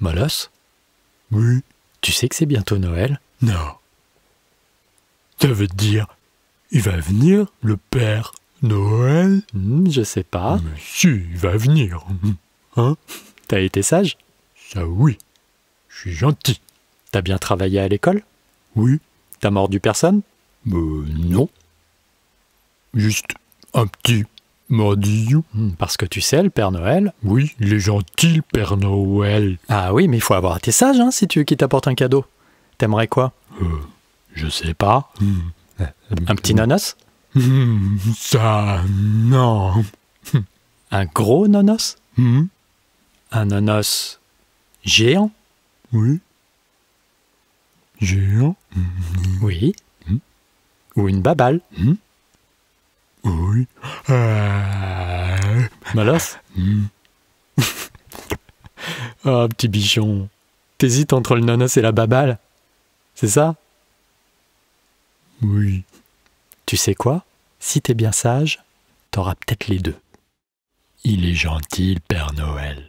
Molos Oui. Tu sais que c'est bientôt Noël Non. Ça veut dire, il va venir le Père Noël hmm, Je sais pas. Mais si, il va venir. Hein T'as été sage Ça oui. Je suis gentil. T'as bien travaillé à l'école Oui. T'as mordu personne Euh, non. Juste un petit Hmm, parce que tu sais, le Père Noël. Oui, il est gentil, Père Noël. Ah oui, mais il faut avoir T'es sage, hein, si tu veux qu'il t'apporte un cadeau. T'aimerais quoi euh, Je sais pas. Hmm. Un petit nonos hmm, Ça, non. un gros nonos Un nonos géant Oui. Géant Oui. Ou une babale oui. Euh. Malos hmm. oh, petit bichon. T'hésites entre le nanas et la babale C'est ça Oui. Tu sais quoi Si t'es bien sage, t'auras peut-être les deux. Il est gentil, Père Noël.